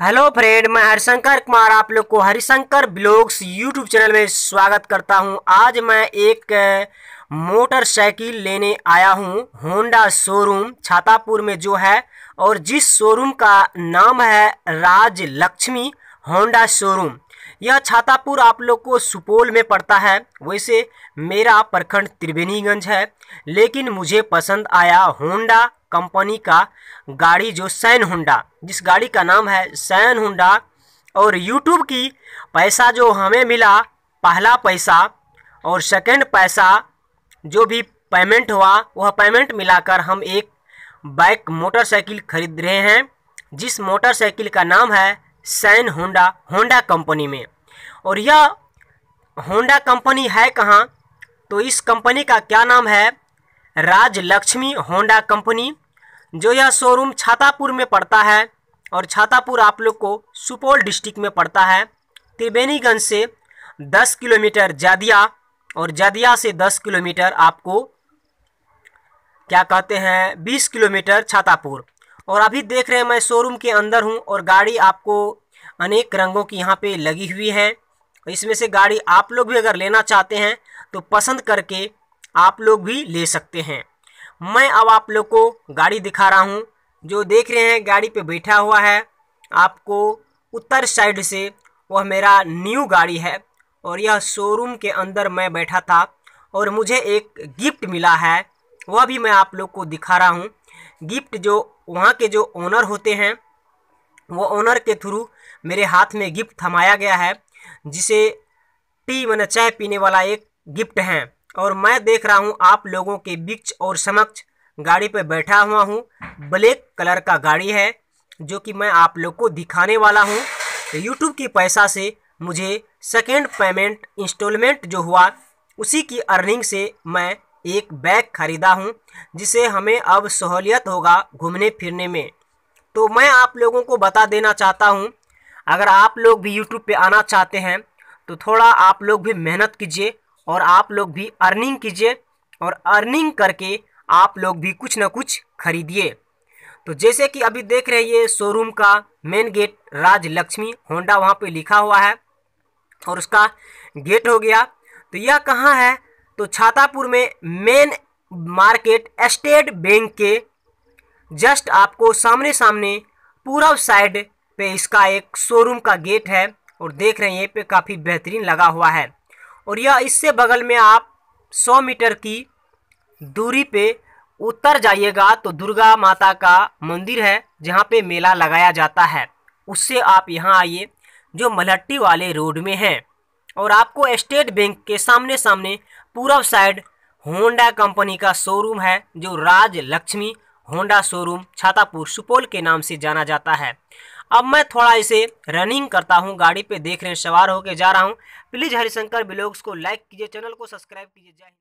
hello friend मैं हरिशंकर कुमार आप लोग को हरिशंकर ब्लॉग्स यूट्यूब चैनल में स्वागत करता हूं आज मैं एक मोटरसाइकिल लेने आया हूं होंडा शोरूम छातापुर में जो है और जिस शोरूम का नाम है राज लक्ष्मी होंडा शोरूम यह छातापुर आप लोग को सुपौल में पड़ता है वैसे मेरा प्रखंड त्रिवेणीगंज है लेकिन मुझे पसंद आया होंडा कंपनी का गाड़ी जो सैन हुंडा जिस गाड़ी का नाम है सैन हुंडा और यूट्यूब की पैसा जो हमें मिला पहला पैसा और सेकंड पैसा जो भी पेमेंट हुआ वह पेमेंट मिलाकर हम एक बाइक मोटरसाइकिल खरीद रहे हैं जिस मोटरसाइकिल का नाम है सैन होंडा होंडा कंपनी में और यह होंडा कंपनी है कहाँ तो इस कंपनी का क्या नाम है राजलक्ष्मी होंडा कंपनी जो यह शोरूम छातापुर में पड़ता है और छातापुर आप लोग को सुपौल डिस्ट्रिक्ट में पड़ता है त्रिवेणीगंज से 10 किलोमीटर जादिया और जादिया से 10 किलोमीटर आपको क्या कहते हैं 20 किलोमीटर छातापुर और अभी देख रहे हैं मैं शोरूम के अंदर हूं और गाड़ी आपको अनेक रंगों की यहाँ पे लगी हुई है इसमें से गाड़ी आप लोग भी अगर लेना चाहते हैं तो पसंद करके आप लोग भी ले सकते हैं मैं अब आप लोग को गाड़ी दिखा रहा हूँ जो देख रहे हैं गाड़ी पे बैठा हुआ है आपको उत्तर साइड से वह मेरा न्यू गाड़ी है और यह शोरूम के अंदर मैं बैठा था और मुझे एक गिफ्ट मिला है वह भी मैं आप लोग को दिखा रहा हूँ गिफ्ट जो वहाँ के जो ओनर होते हैं वो ओनर के थ्रू मेरे हाथ में गिफ्ट थमाया गया है जिसे टी मैंने चाय पीने वाला एक गिफ्ट है और मैं देख रहा हूँ आप लोगों के बीच और समक्ष गाड़ी पर बैठा हुआ हूँ ब्लैक कलर का गाड़ी है जो कि मैं आप लोग को दिखाने वाला हूँ यूट्यूब की पैसा से मुझे सेकेंड पेमेंट इंस्टॉलमेंट जो हुआ उसी की अर्निंग से मैं एक बैग खरीदा हूँ जिसे हमें अब सहूलियत होगा घूमने फिरने में तो मैं आप लोगों को बता देना चाहता हूँ अगर आप लोग भी यूट्यूब पे आना चाहते हैं तो थोड़ा आप लोग भी मेहनत कीजिए और आप लोग भी अर्निंग कीजिए और अर्निंग करके आप लोग भी कुछ ना कुछ खरीदिए तो जैसे कि अभी देख रहे हैं शोरूम का main gate Raj Lakshmi Honda वहाँ पे लिखा हुआ है और उसका गेट हो गया तो यह कहाँ है तो छातापुर में मेन मार्केट स्टेट बैंक के जस्ट आपको सामने सामने पूरब साइड पे इसका एक शोरूम का गेट है और देख रहे हैं ये पे काफ़ी बेहतरीन लगा हुआ है और यह इससे बगल में आप 100 मीटर की दूरी पे उत्तर जाइएगा तो दुर्गा माता का मंदिर है जहाँ पे मेला लगाया जाता है उससे आप यहाँ आइए जो मलहट्टी वाले रोड में है और आपको स्टेट बैंक के सामने सामने पूर्व साइड होंडा कंपनी का शोरूम है जो राज लक्ष्मी होंडा शोरूम छातापुर सुपौल के नाम से जाना जाता है अब मैं थोड़ा इसे रनिंग करता हूँ गाड़ी पे देख रहे हैं सवार होकर जा रहा हूँ प्लीज़ हरिशंकर ब्लॉग्स को लाइक कीजिए चैनल को सब्सक्राइब कीजिए जय